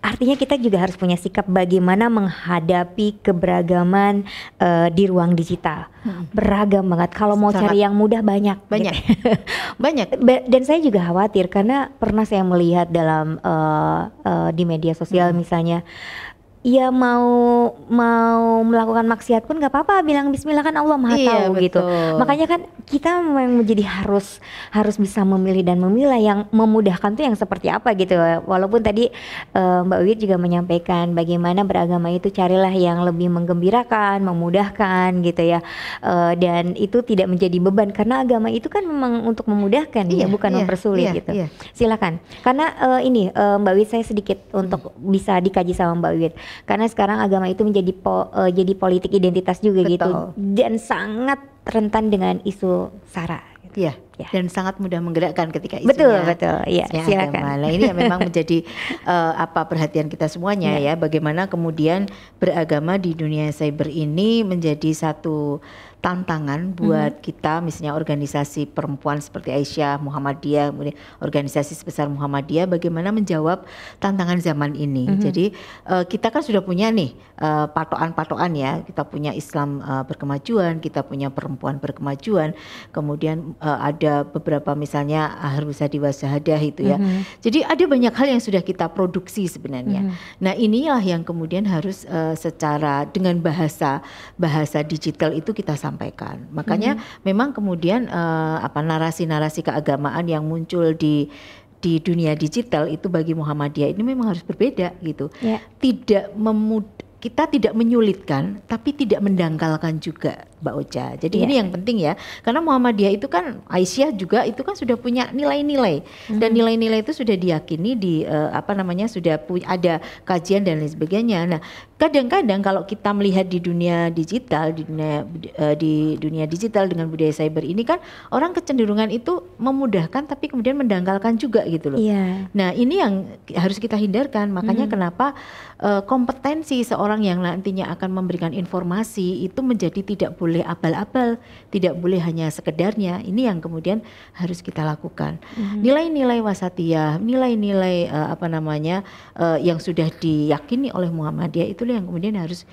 artinya kita juga harus punya sikap bagaimana menghadapi keberagaman uh, di ruang digital. Hmm. Beragam banget. Kalau mau Sangat. cari yang mudah banyak. Banyak. banyak. Dan saya juga khawatir karena pernah saya melihat dalam uh, uh, di media sosial hmm. misalnya ya mau mau melakukan maksiat pun nggak apa-apa bilang Bismillah kan Allah maha iya, tahu gitu makanya kan kita memang menjadi harus harus bisa memilih dan memilah yang memudahkan tuh yang seperti apa gitu walaupun tadi uh, Mbak Wit juga menyampaikan bagaimana beragama itu carilah yang lebih menggembirakan memudahkan gitu ya uh, dan itu tidak menjadi beban karena agama itu kan memang untuk memudahkan ya, iya, ya bukan iya, mempersulit iya, gitu iya. silakan karena uh, ini uh, Mbak Wit saya sedikit hmm. untuk bisa dikaji sama Mbak Wit karena sekarang agama itu menjadi po, uh, jadi politik identitas juga gitu. Betul. gitu dan sangat rentan dengan isu sara. Gitu. Yeah. Iya ya. dan sangat mudah menggerakkan ketika isinya betul betul ya, silakan Nah, ini yang memang menjadi uh, apa perhatian kita semuanya ya. ya bagaimana kemudian beragama di dunia cyber ini menjadi satu tantangan mhm. buat hmm. kita misalnya organisasi perempuan seperti Aisyah Muhammadiyah kemudian organisasi sebesar Muhammadiyah bagaimana menjawab tantangan zaman ini. Hmm. Jadi uh, kita kan sudah punya nih uh, patokan-patokan ya. Kita punya Islam uh, berkemajuan, kita punya perempuan berkemajuan, kemudian uh, ada beberapa misalnya harus di itu ya. Mm-hmm. Jadi ada banyak hal yang sudah kita produksi sebenarnya. Mm-hmm. Nah, inilah yang kemudian harus uh, secara dengan bahasa bahasa digital itu kita sampaikan. Makanya mm-hmm. memang kemudian uh, apa narasi-narasi keagamaan yang muncul di di dunia digital itu bagi Muhammadiyah ini memang harus berbeda gitu. Yeah. Tidak memud kita tidak menyulitkan tapi tidak mendangkalkan juga Mbak Ocha. Jadi yeah. ini yang penting ya, karena Muhammadiyah itu kan Aisyah juga itu kan sudah punya nilai-nilai hmm dan nilai-nilai itu sudah diyakini di uh, apa namanya sudah punya ada kajian dan lain sebagainya. Nah, kadang-kadang kalau kita melihat di dunia digital, di dunia uh, di dunia digital dengan budaya cyber ini kan orang kecenderungan itu memudahkan tapi kemudian mendangkalkan juga gitu loh. Yeah. Nah, ini yang harus kita hindarkan. Makanya hmm kenapa uh, kompetensi seorang yang nantinya akan memberikan informasi itu menjadi tidak boleh boleh abal-abal, tidak boleh hanya sekedarnya. Ini yang kemudian harus kita lakukan. Mhm. Nilai-nilai mm -hmm. wasatiyah, nilai-nilai uh, apa namanya uh, yang sudah diyakini oleh Muhammadiyah itulah yang kemudian harus